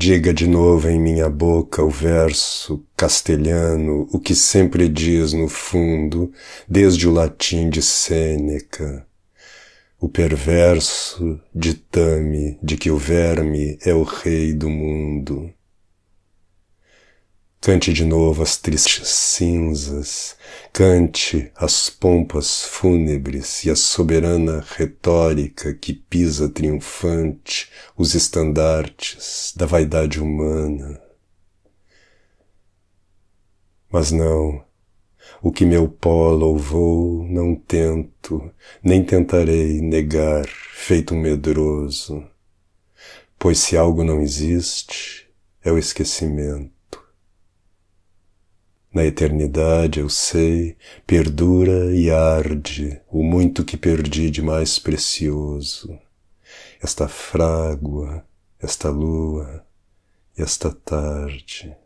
Diga de novo em minha boca o verso castelhano, o que sempre diz no fundo, desde o latim de Sêneca. O perverso ditame de que o verme é o rei do mundo. Cante de novo as tristes cinzas, cante as pompas fúnebres e a soberana retórica que pisa triunfante os estandartes da vaidade humana. Mas não, o que meu pó louvou, não tento, nem tentarei negar, feito um medroso. Pois se algo não existe, é o esquecimento. Na eternidade, eu sei, perdura e arde o muito que perdi de mais precioso. Esta frágua, esta lua e esta tarde.